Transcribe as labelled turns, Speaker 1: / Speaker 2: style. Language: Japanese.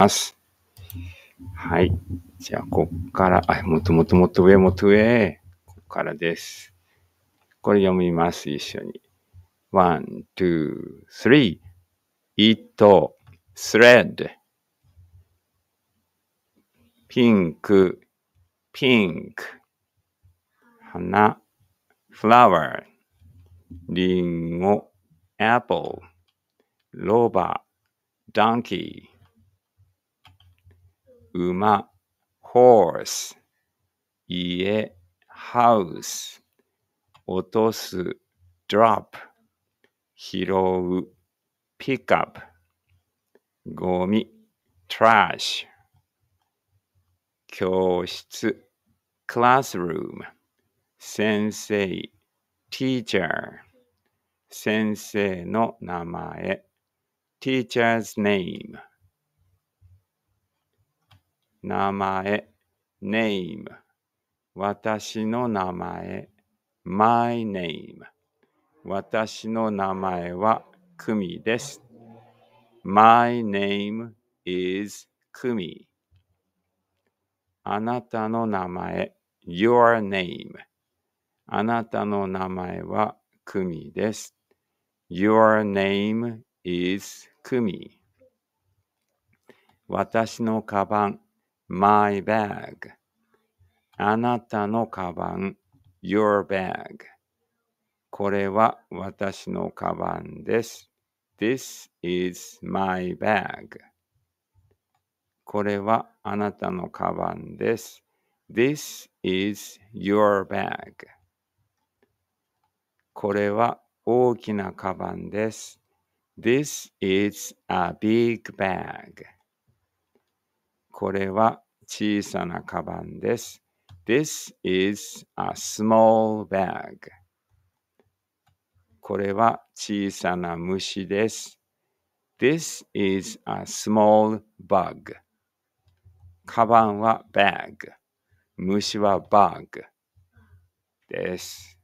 Speaker 1: ます。はい。じゃあ、こっから、あ、もっともっともっと上、もっと上。こっからです。これ読みます、一緒に。one, two, three. 糸、thread. ピンク、ピンク。花、flower. リンゴ、apple. ロバ、donkey. 馬、horse、家、house、落とす、drop、拾う、pick up、ゴミ、trash、教室、classroom、先生、teacher、先生の名前、teacher's name 名前 name 私の名前 my name 私の名前はクミです my name is クミあなたの名前 your name あなたの名前はクミです your name is クミ私のカバン my bag あなたのカバン your bag これは私のカバンです This is my bag これはあなたのカバンです This is your bag これは大きなカバンです This is a big bag. これは小さなカバンです。This is a small bag. これは小さな虫です。This is a small bug. カバンは bag。虫は bug です。